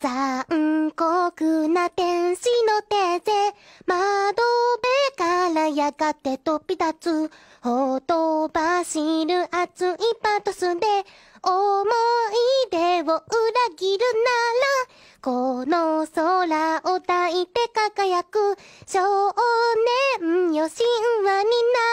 残酷な天使の手で、窓辺からやがて飛び立つ、ほとばしる熱いパトスで、思い出を裏切るなら、この空を抱いて輝く少年よ神話になる。